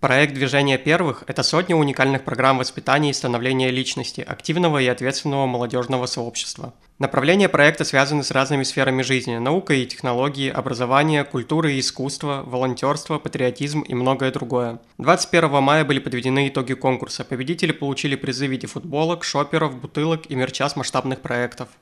Проект «Движение первых» — это сотни уникальных программ воспитания и становления личности, активного и ответственного молодежного сообщества. Направления проекта связаны с разными сферами жизни – наукой и технологии, образование, культура и искусство, волонтерство, патриотизм и многое другое. 21 мая были подведены итоги конкурса. Победители получили призы в виде футболок, шоперов, бутылок и мерча с масштабных проектов.